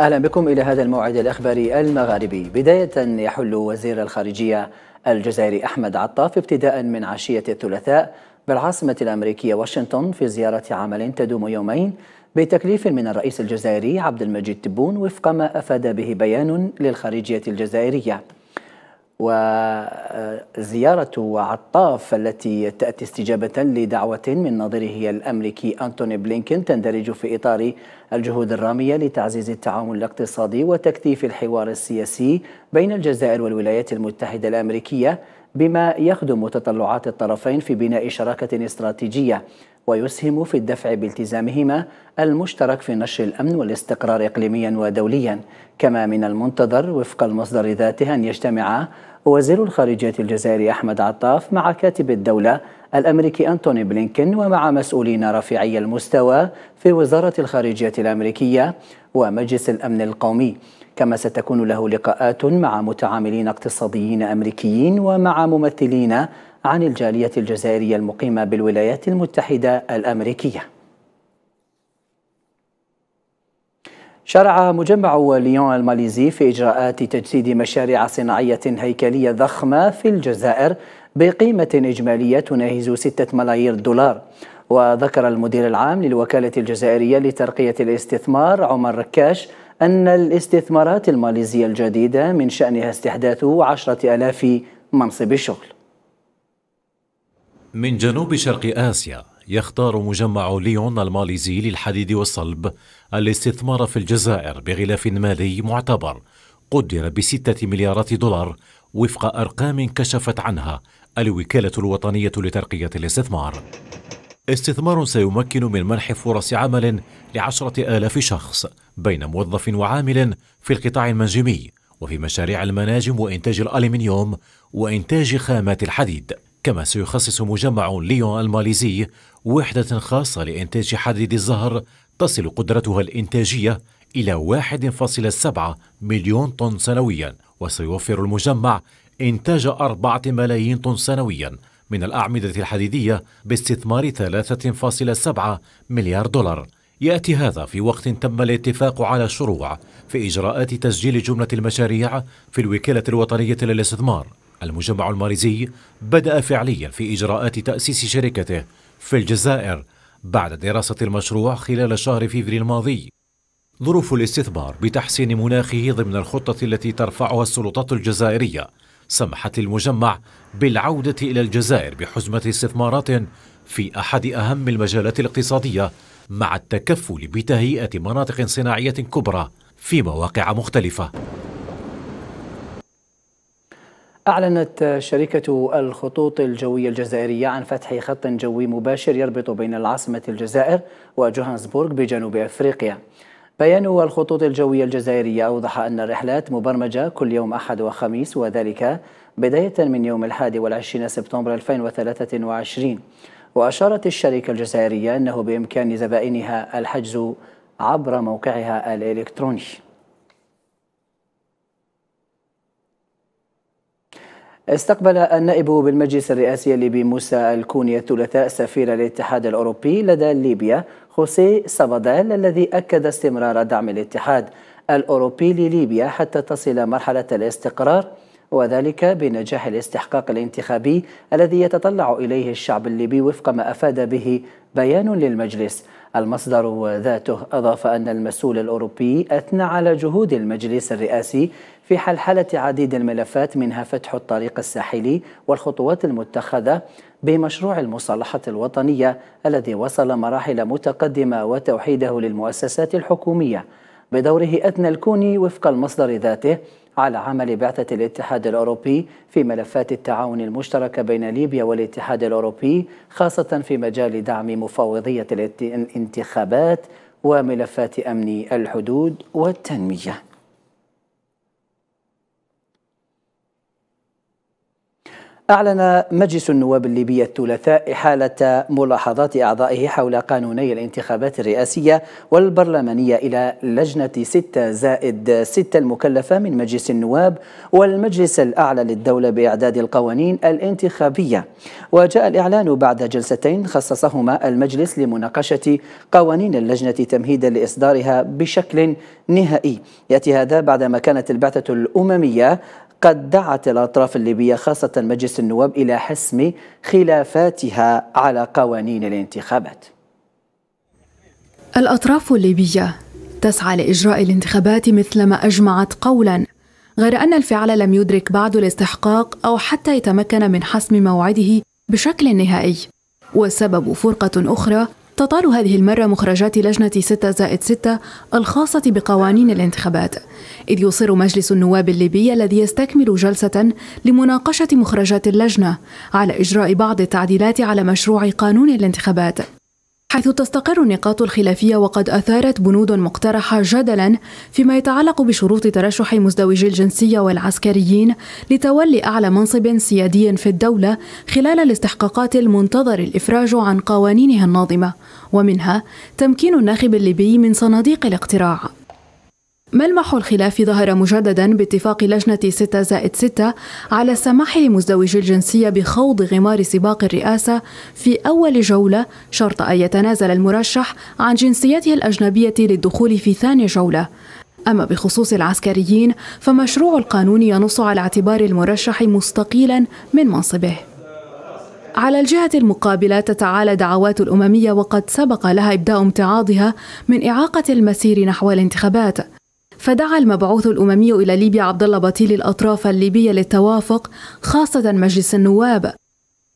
أهلا بكم إلى هذا الموعد الأخباري المغاربي بداية يحل وزير الخارجية الجزائري أحمد عطاف ابتداء من عشية الثلاثاء بالعاصمة الأمريكية واشنطن في زيارة عمل تدوم يومين بتكليف من الرئيس الجزائري عبد المجيد تبون وفق ما أفاد به بيان للخارجية الجزائرية وزيارة عطاف التي تأتي استجابة لدعوة من ناظره الأمريكي أنتوني بلينكين تندرج في إطار الجهود الرامية لتعزيز التعاون الاقتصادي وتكثيف الحوار السياسي بين الجزائر والولايات المتحدة الأمريكية بما يخدم تطلعات الطرفين في بناء شراكة استراتيجية ويسهم في الدفع بالتزامهما المشترك في نشر الأمن والاستقرار إقليميا ودوليا كما من المنتظر وفق المصدر ذاته أن يجتمع وزير الخارجية الجزائري أحمد عطاف مع كاتب الدولة الأمريكي أنتوني بلينكن ومع مسؤولين رفيعي المستوى في وزارة الخارجية الأمريكية ومجلس الأمن القومي كما ستكون له لقاءات مع متعاملين اقتصاديين أمريكيين ومع ممثلين عن الجالية الجزائرية المقيمة بالولايات المتحدة الأمريكية شرع مجمع ليون الماليزي في إجراءات تجسيد مشاريع صناعية هيكلية ضخمة في الجزائر بقيمة إجمالية تناهز 6 ملايير دولار وذكر المدير العام للوكالة الجزائرية لترقية الاستثمار عمر ركاش أن الاستثمارات الماليزية الجديدة من شأنها استحداث عشرة ألاف منصب الشغل من جنوب شرق آسيا يختار مجمع ليون الماليزي للحديد والصلب الاستثمار في الجزائر بغلاف مالي معتبر قدر بستة مليارات دولار وفق أرقام كشفت عنها الوكالة الوطنية لترقية الاستثمار استثمار سيمكن من منح فرص عمل لعشرة آلاف شخص بين موظف وعامل في القطاع المنجمي وفي مشاريع المناجم وإنتاج الألمنيوم وإنتاج خامات الحديد كما سيخصص مجمع ليون الماليزي وحدة خاصة لإنتاج حديد الزهر تصل قدرتها الإنتاجية إلى 1.7 مليون طن سنويا وسيوفر المجمع إنتاج 4 ملايين طن سنويا من الأعمدة الحديدية باستثمار 3.7 مليار دولار يأتي هذا في وقت تم الاتفاق على شروع في إجراءات تسجيل جملة المشاريع في الوكالة الوطنية للاستثمار المجمع الماليزي بدأ فعليا في إجراءات تأسيس شركته في الجزائر بعد دراسة المشروع خلال شهر فيفري الماضي ظروف الاستثمار بتحسين مناخه ضمن الخطة التي ترفعها السلطات الجزائرية سمحت للمجمع بالعودة إلى الجزائر بحزمة استثمارات في أحد أهم المجالات الاقتصادية مع التكفل بتهيئة مناطق صناعية كبرى في مواقع مختلفة أعلنت شركة الخطوط الجوية الجزائرية عن فتح خط جوي مباشر يربط بين العاصمة الجزائر وجوهانسبورغ بجنوب أفريقيا بيان الخطوط الجوية الجزائرية أوضح أن الرحلات مبرمجة كل يوم أحد وخميس وذلك بداية من يوم الحادي والعشرين سبتمبر 2023 وأشارت الشركة الجزائرية أنه بإمكان زبائنها الحجز عبر موقعها الإلكتروني استقبل النائب بالمجلس الرئاسي الليبي موسى الكوني الثلاثاء سفير الاتحاد الأوروبي لدى ليبيا خوسي سابادال الذي أكد استمرار دعم الاتحاد الأوروبي لليبيا حتى تصل مرحلة الاستقرار وذلك بنجاح الاستحقاق الانتخابي الذي يتطلع إليه الشعب الليبي وفق ما أفاد به بيان للمجلس المصدر ذاته أضاف أن المسؤول الأوروبي أثنى على جهود المجلس الرئاسي في حلحلة عديد الملفات منها فتح الطريق الساحلي والخطوات المتخذة بمشروع المصالحة الوطنية الذي وصل مراحل متقدمة وتوحيده للمؤسسات الحكومية بدوره أدنى الكوني وفق المصدر ذاته على عمل بعثة الاتحاد الأوروبي في ملفات التعاون المشترك بين ليبيا والاتحاد الأوروبي خاصة في مجال دعم مفاوضية الانتخابات وملفات أمن الحدود والتنمية أعلن مجلس النواب الليبي الثلاثاء إحالة ملاحظات أعضائه حول قانوني الانتخابات الرئاسية والبرلمانية إلى لجنة 6 زائد 6 المكلفة من مجلس النواب والمجلس الأعلى للدولة بإعداد القوانين الانتخابية وجاء الإعلان بعد جلستين خصصهما المجلس لمناقشة قوانين اللجنة تمهيدا لإصدارها بشكل نهائي يأتي هذا بعدما كانت البعثة الأممية قد دعت الأطراف الليبية خاصة مجلس النواب إلى حسم خلافاتها على قوانين الانتخابات الأطراف الليبية تسعى لإجراء الانتخابات مثلما أجمعت قولا غير أن الفعل لم يدرك بعد الاستحقاق أو حتى يتمكن من حسم موعده بشكل نهائي والسبب فرقة أخرى تطال هذه المرة مخرجات لجنة 6 زائد 6 الخاصة بقوانين الانتخابات إذ يصر مجلس النواب الليبي الذي يستكمل جلسة لمناقشة مخرجات اللجنة على إجراء بعض التعديلات على مشروع قانون الانتخابات حيث تستقر النقاط الخلافية وقد أثارت بنود مقترحة جدلا فيما يتعلق بشروط ترشح مزدوجي الجنسية والعسكريين لتولي أعلى منصب سيادي في الدولة خلال الاستحقاقات المنتظر الإفراج عن قوانينها الناظمة ومنها تمكين الناخب الليبي من صناديق الاقتراع ملمح الخلاف ظهر مجددا باتفاق لجنة 6 زائد 6 على السماح لمزدوجي الجنسية بخوض غمار سباق الرئاسة في أول جولة شرط أن يتنازل المرشح عن جنسيته الأجنبية للدخول في ثاني جولة أما بخصوص العسكريين فمشروع القانون ينص على اعتبار المرشح مستقيلا من منصبه على الجهة المقابلة تتعالى دعوات الأممية وقد سبق لها إبداء امتعاضها من إعاقة المسير نحو الانتخابات فدعا المبعوث الأممي إلى ليبيا عبد الله بطيل الأطراف الليبية للتوافق خاصة مجلس النواب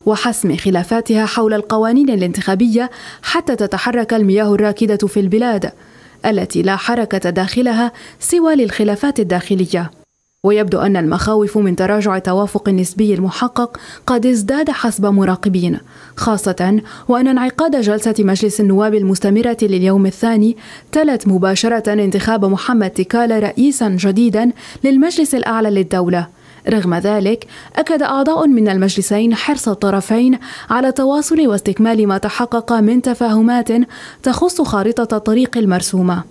وحسم خلافاتها حول القوانين الانتخابية حتى تتحرك المياه الراكدة في البلاد التي لا حركة داخلها سوى للخلافات الداخلية ويبدو أن المخاوف من تراجع التوافق النسبي المحقق قد ازداد حسب مراقبين خاصة وأن انعقاد جلسة مجلس النواب المستمرة لليوم الثاني تلت مباشرة انتخاب محمد تكال رئيسا جديدا للمجلس الأعلى للدولة رغم ذلك أكد أعضاء من المجلسين حرص الطرفين على تواصل واستكمال ما تحقق من تفاهمات تخص خارطة الطريق المرسومة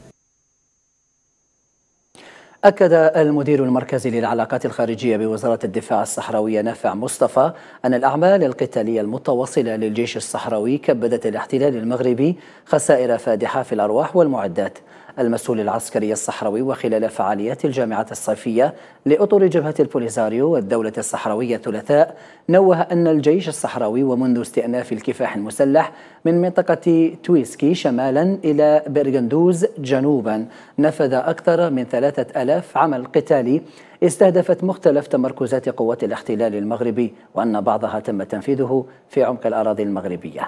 أكد المدير المركزي للعلاقات الخارجية بوزارة الدفاع الصحراوية نافع مصطفى أن الأعمال القتالية المتواصلة للجيش الصحراوي كبدت الاحتلال المغربي خسائر فادحة في الأرواح والمعدات المسؤول العسكري الصحراوي وخلال فعاليات الجامعة الصيفية لأطر جبهة البوليزاريو والدولة الصحراوية الثلاثاء نوه أن الجيش الصحراوي ومنذ استئناف الكفاح المسلح من منطقة تويسكي شمالا إلى بيرغندوز جنوبا نفذ أكثر من ثلاثة ألاف عمل قتالي استهدفت مختلف تمركزات قوات الاحتلال المغربي وأن بعضها تم تنفيذه في عمق الأراضي المغربية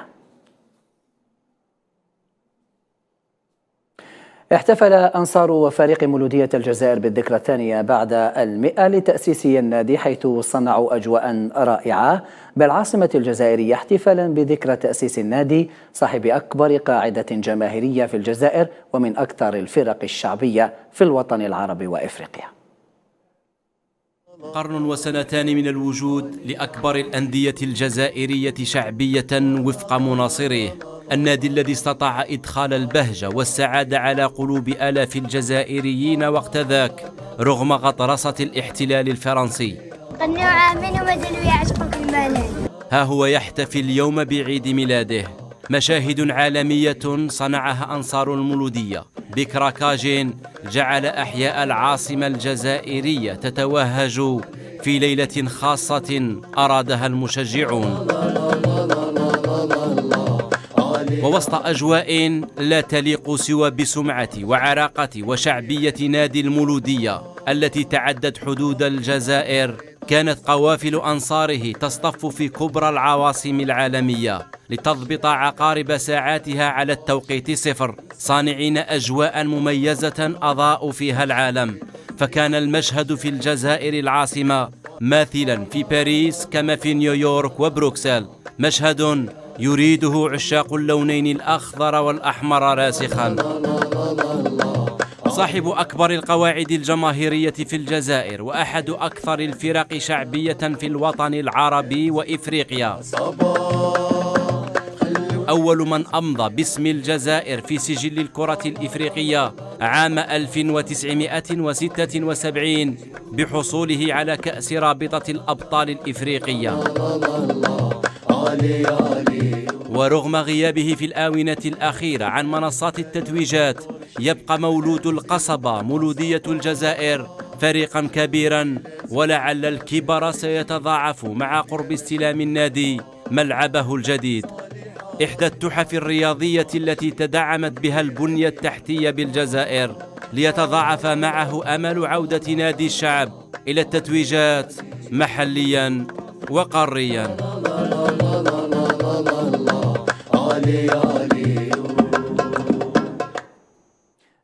احتفل أنصار وفريق مولودية الجزائر بالذكرى الثانية بعد المئة لتأسيس النادي حيث صنعوا أجواء رائعة بالعاصمة الجزائرية احتفالا بذكرى تأسيس النادي صاحب أكبر قاعدة جماهيرية في الجزائر ومن أكثر الفرق الشعبية في الوطن العربي وإفريقيا قرن وسنتان من الوجود لأكبر الأندية الجزائرية شعبية وفق مناصره النادي الذي استطاع إدخال البهجة والسعادة على قلوب آلاف الجزائريين وقت ذاك رغم غطرسة الاحتلال الفرنسي ها هو يحتفي اليوم بعيد ميلاده مشاهد عالمية صنعها أنصار المولودية كاجين جعل أحياء العاصمة الجزائرية تتوهج في ليلة خاصة أرادها المشجعون ووسط أجواء لا تليق سوى بسمعة وعراقة وشعبية نادي المولودية التي تعدت حدود الجزائر كانت قوافل أنصاره تصطف في كبرى العواصم العالمية لتضبط عقارب ساعاتها على التوقيت صفر صانعين أجواء مميزة أضاءوا فيها العالم فكان المشهد في الجزائر العاصمة ماثلا في باريس كما في نيويورك وبروكسل مشهد يريده عشاق اللونين الأخضر والأحمر راسخا صاحب أكبر القواعد الجماهيرية في الجزائر وأحد أكثر الفرق شعبية في الوطن العربي وإفريقيا أول من أمضى باسم الجزائر في سجل الكرة الإفريقية عام 1976 بحصوله على كأس رابطة الأبطال الإفريقية ورغم غيابه في الآونة الأخيرة عن منصات التتويجات يبقى مولود القصبة مولودية الجزائر فريقا كبيرا ولعل الكبر سيتضاعف مع قرب استلام النادي ملعبه الجديد إحدى التحف الرياضية التي تدعمت بها البنية التحتية بالجزائر ليتضاعف معه أمل عودة نادي الشعب إلى التتويجات محليا وقاريا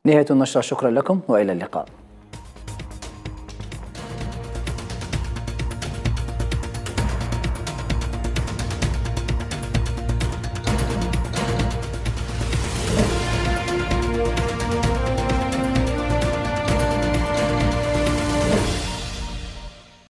نهاية النشرة شكرا لكم وإلى اللقاء